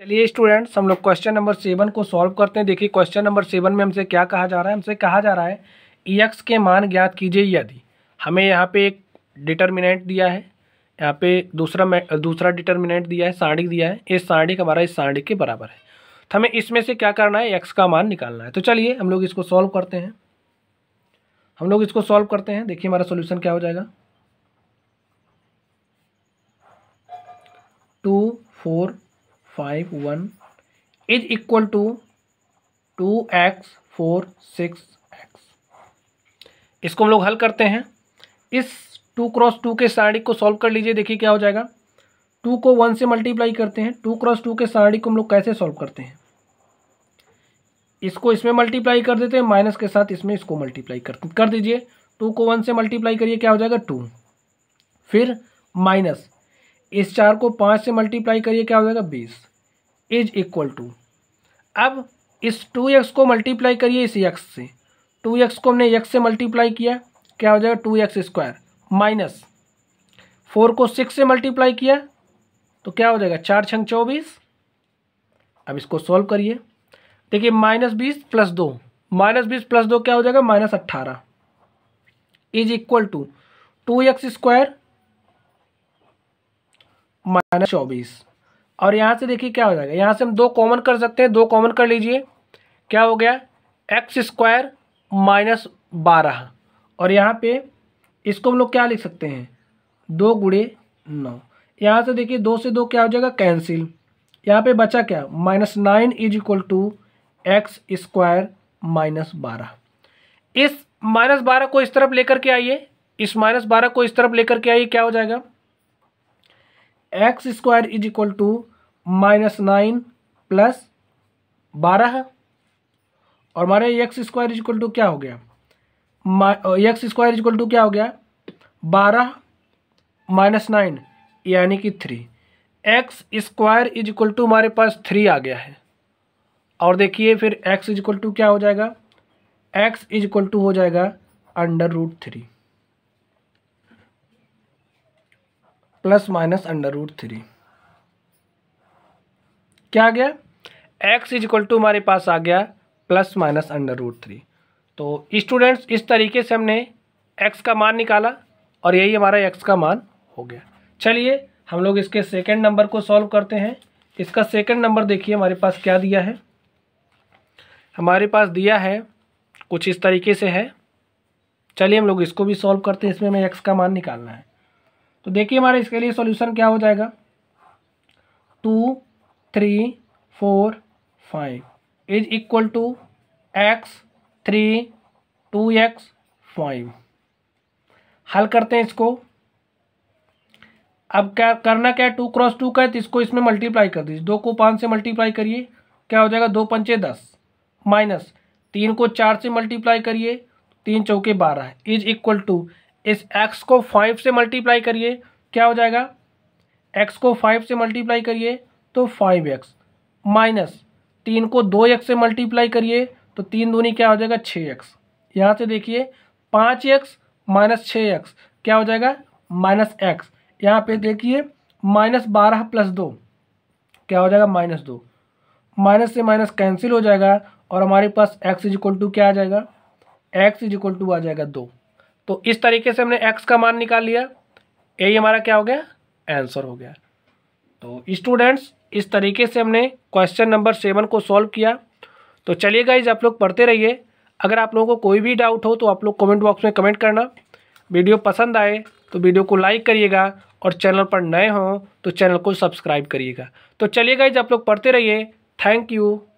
चलिए स्टूडेंट्स हम लोग क्वेश्चन नंबर सेवन को सॉल्व करते हैं देखिए क्वेश्चन नंबर सेवन में हमसे क्या कहा जा रहा है हमसे कहा जा रहा है ई एक्स के मान ज्ञात कीजिए यदि हमें यहाँ पे एक डिटर्मिनेंट दिया है यहाँ पे दूसरा दूसरा डिटर्मिनेंट दिया है साड़ी दिया है ये साड़ी हमारा इस साड़ी के बराबर है तो हमें इसमें से क्या करना है एक्स का मान निकालना है तो चलिए हम लोग इसको सॉल्व करते हैं हम लोग इसको सॉल्व करते हैं देखिए हमारा सोल्यूशन क्या हो जाएगा two four five one is equal to two X four six X इसको हम लोग हल करते हैं इस टू क्रॉस टू के सारणिक को सॉल्व कर लीजिए देखिए क्या हो जाएगा टू को वन से मल्टीप्लाई करते हैं टू क्रॉस टू के सारणिक को हम लोग कैसे सॉल्व करते हैं इसको इसमें मल्टीप्लाई कर देते हैं माइनस के साथ इसमें इसको मल्टीप्लाई कर कर दीजिए टू को वन से मल्टीप्लाई करिए क्या हो जाएगा टू फिर माइनस इस चार को पाँच से मल्टीप्लाई करिए क्या हो जाएगा बीस इज इक्वल टू अब इस टू एक्स को मल्टीप्लाई करिए इस एक्स से टू एक्स को हमने एक्स से मल्टीप्लाई किया क्या हो जाएगा two X square minus four को सिक्स से मल्टीप्लाई किया तो क्या हो जाएगा चार छंग चौबीस अब इसको सॉल्व करिए देखिए माइनस बीस प्लस दो माइनस बीस प्लस दो क्या हो जाएगा माइनस अट्ठारह is equal to two X square minus चौबीस और यहाँ से देखिए क्या हो जाएगा यहाँ से हम दो कॉमन कर सकते हैं दो कॉमन कर लीजिए क्या हो गया एक्स स्क्वायर माइनस बारह और यहाँ पे इसको हम लोग क्या लिख सकते हैं दो गुड़े नौ यहाँ से देखिए दो से दो क्या हो जाएगा कैंसिल यहाँ पे बचा क्या minus nine is equal to X square minus बारह इस माइनस बारह को इस तरफ लेकर के आइए इस माइनस बारह को इस तरफ लेकर के आइए क्या हो जाएगा X square is equal to minus nine plus बारह और हमारे X square is equal to क्या हो गया X square is equal to क्या हो गया बारह माइनस नाइन यानी कि three X square is equal to हमारे पास थ्री आ गया है और देखिए फिर एक्स इज इक्वल टू क्या हो जाएगा एक्स इज इक्वल टू हो जाएगा under root three plus minus under root three क्या आ गया एक्स इज इक्वल टू हमारे पास आ गया plus minus under root three तो स्टूडेंट्स इस तरीके से हमने एक्स का मान निकाला और यही हमारा एक्स का मान हो गया चलिए हम लोग इसके सेकेंड नंबर को सॉल्व करते हैं इसका सेकेंड नंबर देखिए हमारे पास क्या दिया है हमारे पास दिया है कुछ इस तरीके से है चलिए हम लोग इसको भी सॉल्व करते हैं इसमें हमें एक्स का मान निकालना है तो देखिए हमारे इसके लिए सॉल्यूशन क्या हो जाएगा two three four five is equal to X three two X five हल करते हैं इसको अब क्या करना क्या है टू क्रॉस टू का है तो इसको इसमें मल्टीप्लाई कर दीजिए दो को पाँच से मल्टीप्लाई करिए क्या हो जाएगा दो पंचे दस माइनस तीन को चार से मल्टीप्लाई करिए तीन चौके बारह इज इक्वल टू इस एक्स को फाइव से मल्टीप्लाई करिए क्या हो जाएगा एक्स को फाइव से मल्टीप्लाई करिए तो फाइव एक्स माइनस तीन को दो एक्स से मल्टीप्लाई करिए तो तीन दूनी क्या हो जाएगा छः एक्स यहाँ से देखिए पाँच एक्स माइनस छः एक्स क्या हो जाएगा माइनस एक्स यहाँ पे देखिए माइनस बारह प्लस दो क्या हो जाएगा माइनस दो माइनस से माइनस कैंसिल हो जाएगा और हमारे पास एक्स इज इक्वल टू क्या आ जाएगा एक्स इज इक्वल टू आ जाएगा दो तो इस तरीके से हमने एक्स का मान निकाल लिया यही हमारा क्या हो गया आंसर हो गया तो स्टूडेंट्स इस तरीके से हमने क्वेश्चन नंबर सेवन को सॉल्व किया तो चलिए गाइज आप लोग पढ़ते रहिए अगर आप लोगों को कोई भी डाउट हो तो आप लोग कमेंट बॉक्स में कमेंट करना वीडियो पसंद आए तो वीडियो को लाइक करिएगा और चैनल पर नए हों तो चैनल को सब्सक्राइब करिएगा तो चलिए गाइज आप लोग पढ़ते रहिए थैंक यू